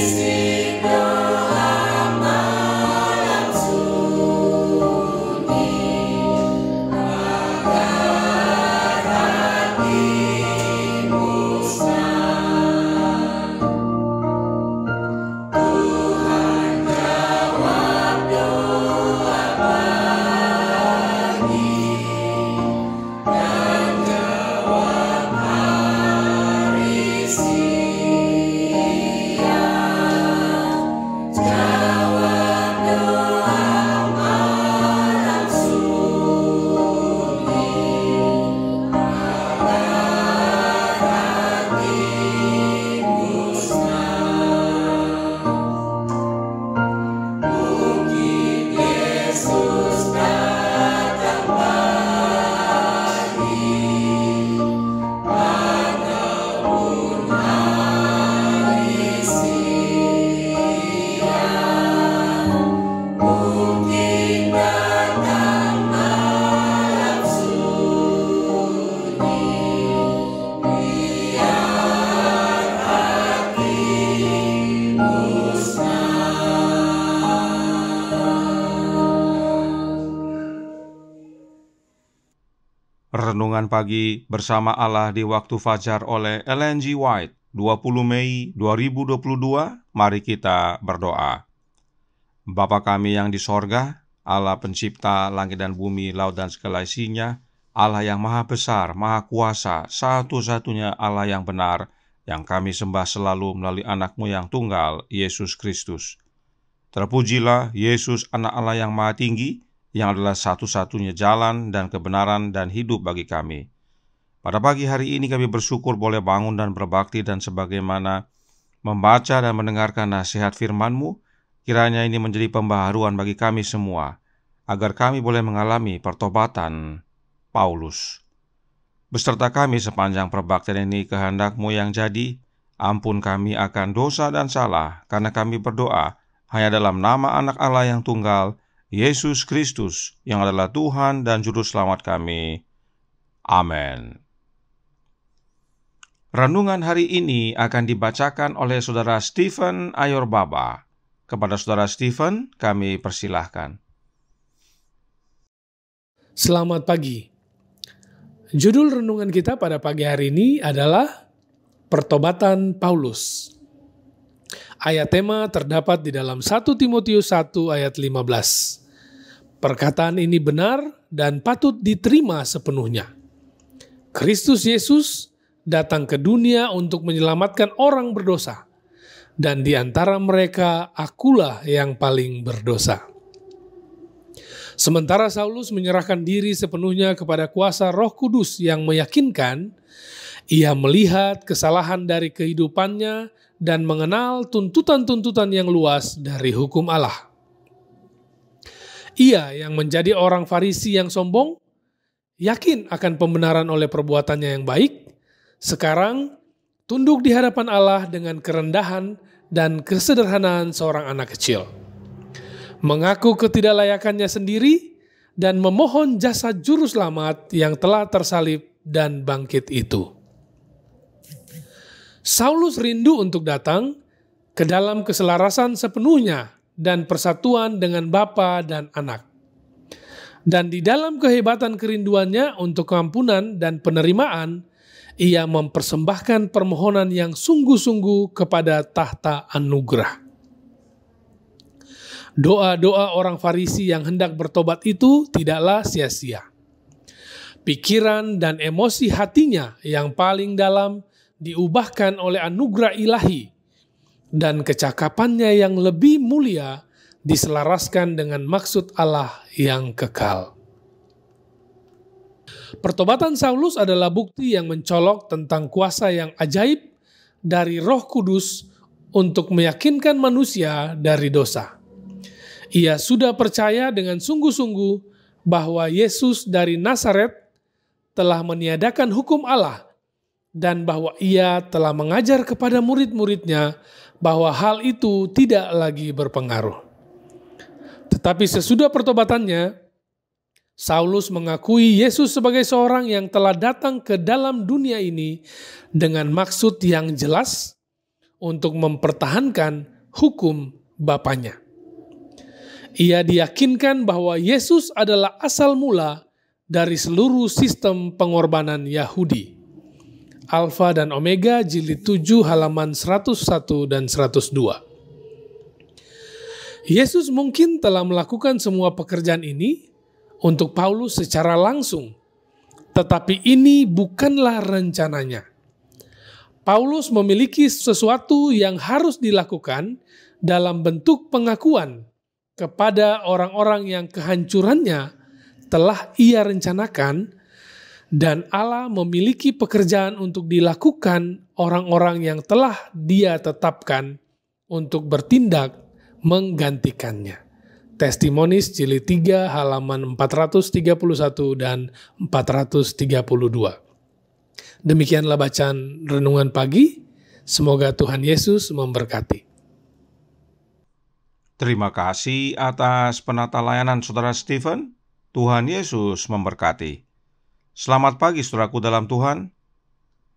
Cristo. Renungan Pagi Bersama Allah di Waktu Fajar oleh Ellen G. White, 20 Mei 2022, mari kita berdoa. Bapa kami yang di sorga, Allah pencipta langit dan bumi, laut dan segala isinya, Allah yang maha besar, maha kuasa, satu-satunya Allah yang benar, yang kami sembah selalu melalui anakmu yang tunggal, Yesus Kristus. Terpujilah Yesus anak Allah yang maha tinggi, yang adalah satu-satunya jalan dan kebenaran dan hidup bagi kami. Pada pagi hari ini kami bersyukur boleh bangun dan berbakti dan sebagaimana membaca dan mendengarkan nasihat firman-Mu, kiranya ini menjadi pembaharuan bagi kami semua, agar kami boleh mengalami pertobatan Paulus. Beserta kami sepanjang perbaktian ini kehendak-Mu yang jadi, ampun kami akan dosa dan salah, karena kami berdoa hanya dalam nama anak Allah yang tunggal, Yesus Kristus, yang adalah Tuhan dan Juru Selamat kami. Amin. Renungan hari ini akan dibacakan oleh Saudara Stephen Ayorbaba. Kepada Saudara Stephen, kami persilahkan. Selamat pagi. Judul renungan kita pada pagi hari ini adalah Pertobatan Paulus. Ayat tema terdapat di dalam 1 Timotius 1 ayat 15. Perkataan ini benar dan patut diterima sepenuhnya. Kristus Yesus datang ke dunia untuk menyelamatkan orang berdosa, dan di antara mereka akulah yang paling berdosa. Sementara Saulus menyerahkan diri sepenuhnya kepada kuasa Roh Kudus yang meyakinkan, ia melihat kesalahan dari kehidupannya dan mengenal tuntutan-tuntutan yang luas dari hukum Allah ia yang menjadi orang Farisi yang sombong, yakin akan pembenaran oleh perbuatannya yang baik, sekarang tunduk di hadapan Allah dengan kerendahan dan kesederhanaan seorang anak kecil. Mengaku ketidaklayakannya sendiri dan memohon jasa juru selamat yang telah tersalib dan bangkit itu. Saulus rindu untuk datang ke dalam keselarasan sepenuhnya dan persatuan dengan Bapa dan Anak. Dan di dalam kehebatan kerinduannya untuk keampunan dan penerimaan, ia mempersembahkan permohonan yang sungguh-sungguh kepada tahta anugerah. Doa-doa orang Farisi yang hendak bertobat itu tidaklah sia-sia. Pikiran dan emosi hatinya yang paling dalam diubahkan oleh anugerah ilahi dan kecakapannya yang lebih mulia diselaraskan dengan maksud Allah yang kekal. Pertobatan Saulus adalah bukti yang mencolok tentang kuasa yang ajaib dari Roh Kudus untuk meyakinkan manusia dari dosa. Ia sudah percaya dengan sungguh-sungguh bahwa Yesus dari Nazaret telah meniadakan hukum Allah dan bahwa ia telah mengajar kepada murid-muridnya bahwa hal itu tidak lagi berpengaruh. Tetapi sesudah pertobatannya, Saulus mengakui Yesus sebagai seorang yang telah datang ke dalam dunia ini dengan maksud yang jelas untuk mempertahankan hukum Bapaknya. Ia diyakinkan bahwa Yesus adalah asal mula dari seluruh sistem pengorbanan Yahudi. Alfa dan Omega jilid 7 halaman 101 dan 102. Yesus mungkin telah melakukan semua pekerjaan ini untuk Paulus secara langsung, tetapi ini bukanlah rencananya. Paulus memiliki sesuatu yang harus dilakukan dalam bentuk pengakuan kepada orang-orang yang kehancurannya telah ia rencanakan dan Allah memiliki pekerjaan untuk dilakukan orang-orang yang telah Dia tetapkan untuk bertindak menggantikannya. Testimonis jilid 3 halaman 431 dan 432. Demikianlah bacaan renungan pagi. Semoga Tuhan Yesus memberkati. Terima kasih atas penata layanan Saudara Stephen. Tuhan Yesus memberkati. Selamat pagi saudaraku dalam Tuhan.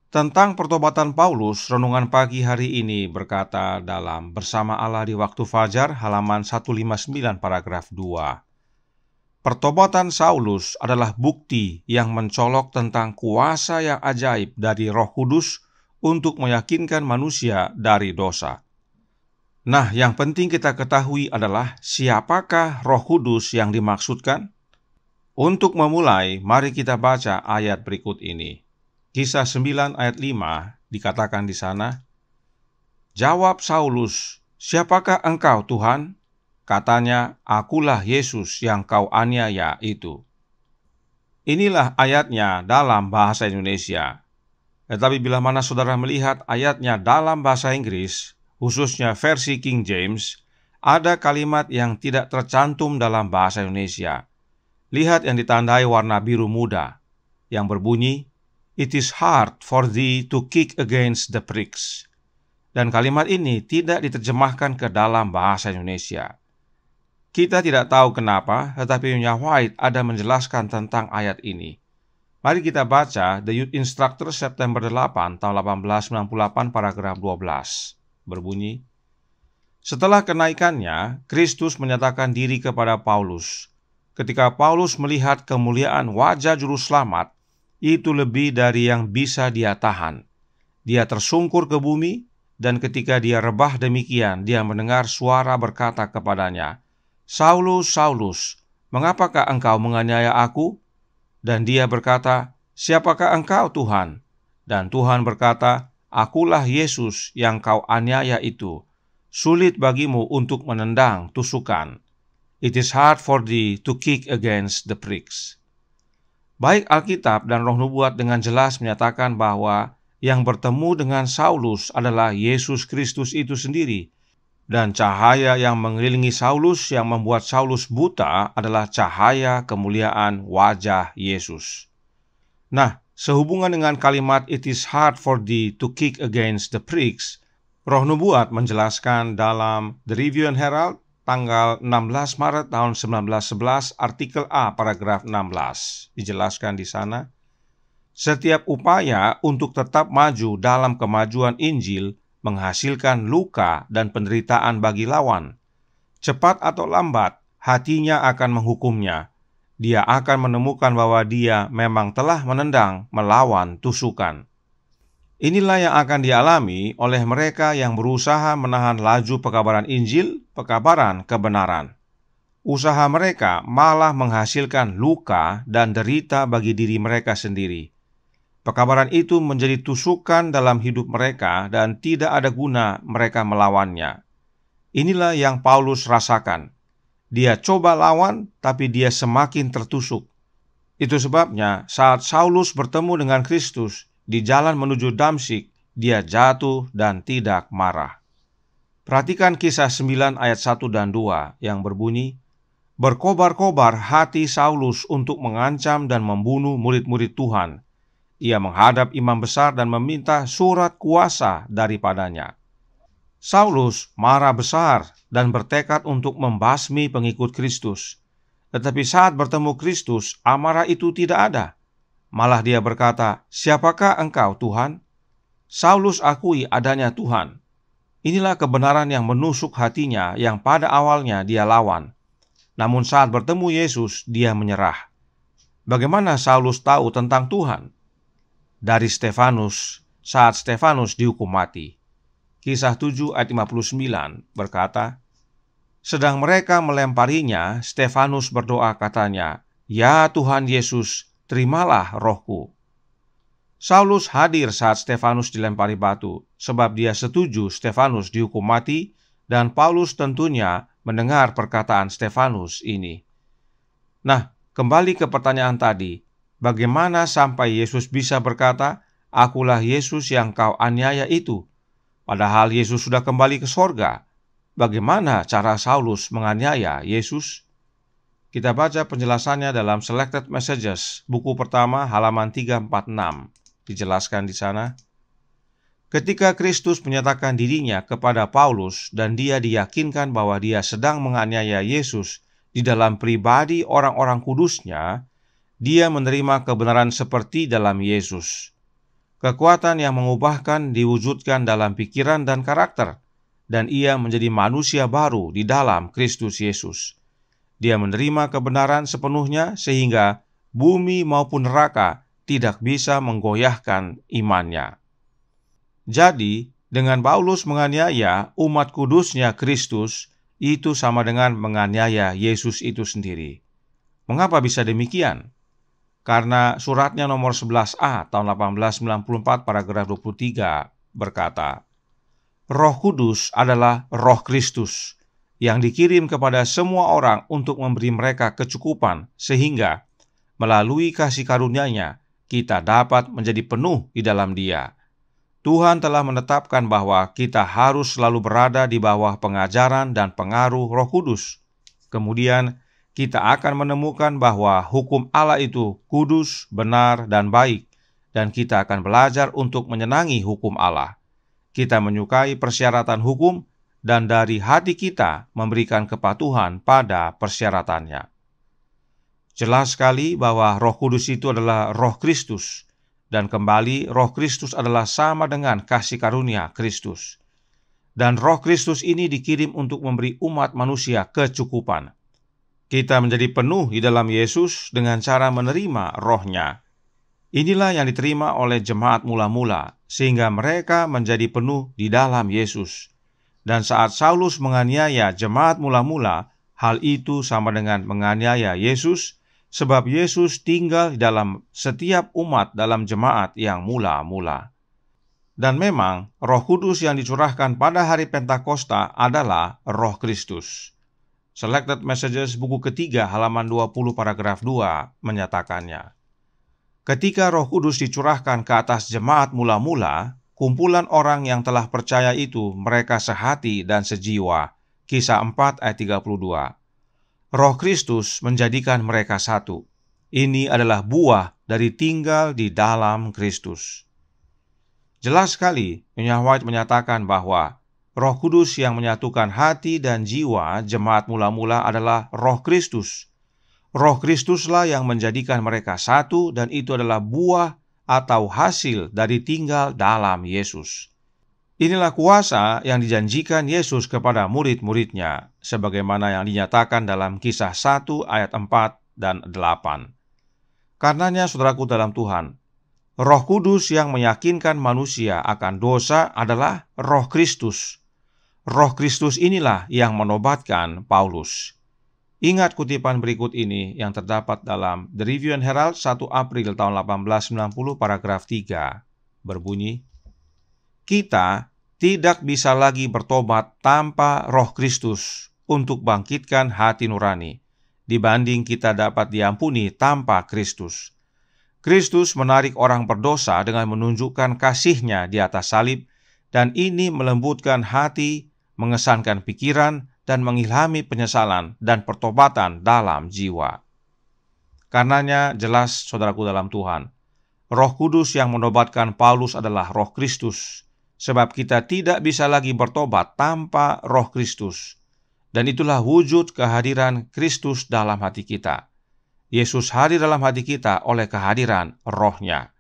Tentang pertobatan Paulus, renungan pagi hari ini berkata dalam Bersama Allah di waktu fajar halaman 159 paragraf 2. Pertobatan Saulus adalah bukti yang mencolok tentang kuasa yang ajaib dari Roh Kudus untuk meyakinkan manusia dari dosa. Nah, yang penting kita ketahui adalah siapakah Roh Kudus yang dimaksudkan? Untuk memulai, mari kita baca ayat berikut ini. Kisah 9 ayat 5 dikatakan di sana, Jawab Saulus, siapakah engkau Tuhan? Katanya, akulah Yesus yang kau aniaya itu. Inilah ayatnya dalam bahasa Indonesia. Tetapi bila mana saudara melihat ayatnya dalam bahasa Inggris, khususnya versi King James, ada kalimat yang tidak tercantum dalam bahasa Indonesia Lihat yang ditandai warna biru muda, yang berbunyi, It is hard for thee to kick against the pricks. Dan kalimat ini tidak diterjemahkan ke dalam bahasa Indonesia. Kita tidak tahu kenapa, tetapi Nyonya White ada menjelaskan tentang ayat ini. Mari kita baca The Youth Instructor September 8 tahun 1898 paragraf 12. Berbunyi, Setelah kenaikannya, Kristus menyatakan diri kepada Paulus, ketika Paulus melihat kemuliaan wajah Juru Selamat, itu lebih dari yang bisa dia tahan. Dia tersungkur ke bumi, dan ketika dia rebah demikian, dia mendengar suara berkata kepadanya, Saulus, Saulus, mengapakah engkau menganiaya aku? Dan dia berkata, Siapakah engkau, Tuhan? Dan Tuhan berkata, Akulah Yesus yang kau aniaya itu. Sulit bagimu untuk menendang tusukan. It is hard for thee to kick against the pricks. Baik Alkitab dan roh nubuat dengan jelas menyatakan bahwa yang bertemu dengan Saulus adalah Yesus Kristus itu sendiri. Dan cahaya yang mengelilingi Saulus yang membuat Saulus buta adalah cahaya kemuliaan wajah Yesus. Nah, sehubungan dengan kalimat it is hard for thee to kick against the pricks, roh nubuat menjelaskan dalam The Review and Herald tanggal 16 Maret tahun 1911 artikel A paragraf 16 dijelaskan di sana setiap upaya untuk tetap maju dalam kemajuan Injil menghasilkan luka dan penderitaan bagi lawan cepat atau lambat hatinya akan menghukumnya dia akan menemukan bahwa dia memang telah menendang melawan tusukan Inilah yang akan dialami oleh mereka yang berusaha menahan laju pekabaran Injil, pekabaran kebenaran. Usaha mereka malah menghasilkan luka dan derita bagi diri mereka sendiri. Pekabaran itu menjadi tusukan dalam hidup mereka dan tidak ada guna mereka melawannya. Inilah yang Paulus rasakan. Dia coba lawan, tapi dia semakin tertusuk. Itu sebabnya saat Saulus bertemu dengan Kristus, di jalan menuju Damsik, dia jatuh dan tidak marah. Perhatikan kisah 9 ayat 1 dan 2 yang berbunyi, Berkobar-kobar hati Saulus untuk mengancam dan membunuh murid-murid Tuhan. Ia menghadap imam besar dan meminta surat kuasa daripadanya. Saulus marah besar dan bertekad untuk membasmi pengikut Kristus. Tetapi saat bertemu Kristus, amarah itu tidak ada. Malah dia berkata, "Siapakah engkau, Tuhan?" Saulus akui adanya Tuhan. Inilah kebenaran yang menusuk hatinya yang pada awalnya dia lawan. Namun saat bertemu Yesus, dia menyerah. Bagaimana Saulus tahu tentang Tuhan? Dari Stefanus, saat Stefanus dihukum mati. Kisah 7 ayat 59 berkata, Sedang mereka melemparinya, Stefanus berdoa katanya, Ya Tuhan Yesus, terimalah rohku. Saulus hadir saat Stefanus dilempari batu, sebab dia setuju Stefanus dihukum mati, dan Paulus tentunya mendengar perkataan Stefanus ini. Nah, kembali ke pertanyaan tadi, bagaimana sampai Yesus bisa berkata, "Akulah Yesus yang kau aniaya itu"? Padahal Yesus sudah kembali ke sorga. Bagaimana cara Saulus menganiaya Yesus? Kita baca penjelasannya dalam Selected Messages, buku pertama halaman 346. Dijelaskan di sana, Ketika Kristus menyatakan dirinya kepada Paulus dan dia diyakinkan bahwa dia sedang menganiaya Yesus di dalam pribadi orang-orang kudusnya, dia menerima kebenaran seperti dalam Yesus. Kekuatan yang mengubahkan diwujudkan dalam pikiran dan karakter, dan ia menjadi manusia baru di dalam Kristus Yesus. Dia menerima kebenaran sepenuhnya sehingga bumi maupun neraka tidak bisa menggoyahkan imannya. Jadi, dengan Paulus menganiaya umat kudusnya Kristus, itu sama dengan menganiaya Yesus itu sendiri. Mengapa bisa demikian? Karena suratnya nomor 11A tahun 1894 paragraf 23 berkata, Roh Kudus adalah Roh Kristus yang dikirim kepada semua orang untuk memberi mereka kecukupan sehingga melalui kasih karunia-Nya kita dapat menjadi penuh di dalam Dia. Tuhan telah menetapkan bahwa kita harus selalu berada di bawah pengajaran dan pengaruh Roh Kudus. Kemudian, kita akan menemukan bahwa hukum Allah itu kudus, benar, dan baik, dan kita akan belajar untuk menyenangi hukum Allah. Kita menyukai persyaratan hukum dan dari hati kita memberikan kepatuhan pada persyaratannya. Jelas sekali bahwa Roh Kudus itu adalah Roh Kristus, dan kembali Roh Kristus adalah sama dengan kasih karunia Kristus. Dan Roh Kristus ini dikirim untuk memberi umat manusia kecukupan. Kita menjadi penuh di dalam Yesus dengan cara menerima rohnya. Inilah yang diterima oleh jemaat mula-mula, sehingga mereka menjadi penuh di dalam Yesus dan saat Saulus menganiaya jemaat mula-mula, hal itu sama dengan menganiaya Yesus, sebab Yesus tinggal dalam setiap umat dalam jemaat yang mula-mula. Dan memang Roh Kudus yang dicurahkan pada hari Pentakosta adalah Roh Kristus. Selected Messages buku ketiga halaman 20 paragraf 2 menyatakannya. Ketika Roh Kudus dicurahkan ke atas jemaat mula-mula, kumpulan orang yang telah percaya itu mereka sehati dan sejiwa. Kisah 4 ayat 32. Roh Kristus menjadikan mereka satu. Ini adalah buah dari tinggal di dalam Kristus. Jelas sekali, Nyonya White menyatakan bahwa Roh Kudus yang menyatukan hati dan jiwa jemaat mula-mula adalah Roh Kristus. Roh Kristuslah yang menjadikan mereka satu dan itu adalah buah atau hasil dari tinggal dalam Yesus. Inilah kuasa yang dijanjikan Yesus kepada murid-muridnya, sebagaimana yang dinyatakan dalam kisah 1 ayat 4 dan 8. Karenanya saudaraku dalam Tuhan, roh kudus yang meyakinkan manusia akan dosa adalah roh Kristus. Roh Kristus inilah yang menobatkan Paulus. Ingat kutipan berikut ini yang terdapat dalam The Review and Herald 1 April tahun 1890 paragraf 3 berbunyi Kita tidak bisa lagi bertobat tanpa roh Kristus untuk bangkitkan hati nurani dibanding kita dapat diampuni tanpa Kristus. Kristus menarik orang berdosa dengan menunjukkan kasihnya di atas salib dan ini melembutkan hati, mengesankan pikiran, dan mengilhami penyesalan dan pertobatan dalam jiwa. Karenanya jelas saudaraku dalam Tuhan, Roh Kudus yang menobatkan Paulus adalah Roh Kristus, sebab kita tidak bisa lagi bertobat tanpa Roh Kristus. Dan itulah wujud kehadiran Kristus dalam hati kita. Yesus hadir dalam hati kita oleh kehadiran rohnya.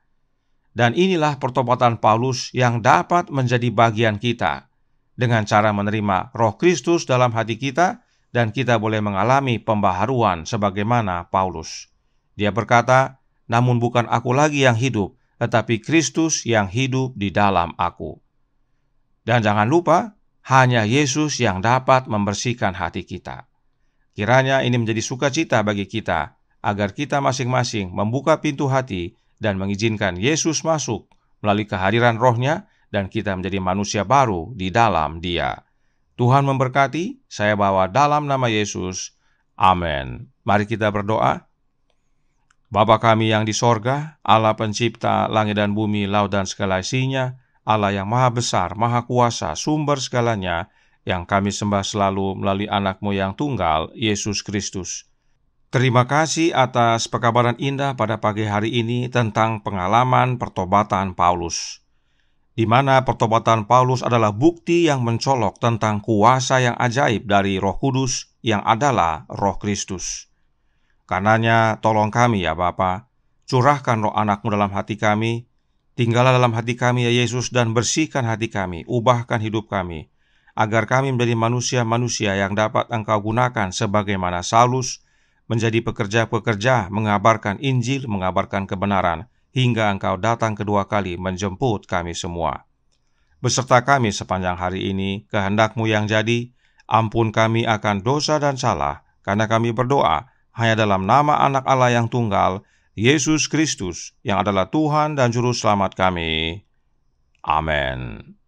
Dan inilah pertobatan Paulus yang dapat menjadi bagian kita dengan cara menerima Roh Kristus dalam hati kita, dan kita boleh mengalami pembaharuan sebagaimana Paulus. Dia berkata, "Namun bukan aku lagi yang hidup, tetapi Kristus yang hidup di dalam aku." Dan jangan lupa, hanya Yesus yang dapat membersihkan hati kita. Kiranya ini menjadi sukacita bagi kita, agar kita masing-masing membuka pintu hati dan mengizinkan Yesus masuk melalui kehadiran rohnya dan kita menjadi manusia baru di dalam Dia. Tuhan memberkati, saya bawa dalam nama Yesus. Amin. Mari kita berdoa. Bapa kami yang di sorga, Allah pencipta langit dan bumi, laut dan segala isinya, Allah yang maha besar, maha kuasa, sumber segalanya, yang kami sembah selalu melalui anakmu yang tunggal, Yesus Kristus. Terima kasih atas pekabaran indah pada pagi hari ini tentang pengalaman pertobatan Paulus di mana pertobatan Paulus adalah bukti yang mencolok tentang kuasa yang ajaib dari Roh Kudus yang adalah Roh Kristus. Karenanya, tolong kami ya Bapa, curahkan roh anakmu dalam hati kami, tinggallah dalam hati kami ya Yesus dan bersihkan hati kami, ubahkan hidup kami, agar kami menjadi manusia-manusia yang dapat engkau gunakan sebagaimana salus menjadi pekerja-pekerja mengabarkan Injil, mengabarkan kebenaran, hingga engkau datang kedua kali menjemput kami semua. Beserta kami sepanjang hari ini, kehendakmu yang jadi, ampun kami akan dosa dan salah, karena kami berdoa hanya dalam nama anak Allah yang tunggal, Yesus Kristus, yang adalah Tuhan dan Juru Selamat kami. Amin.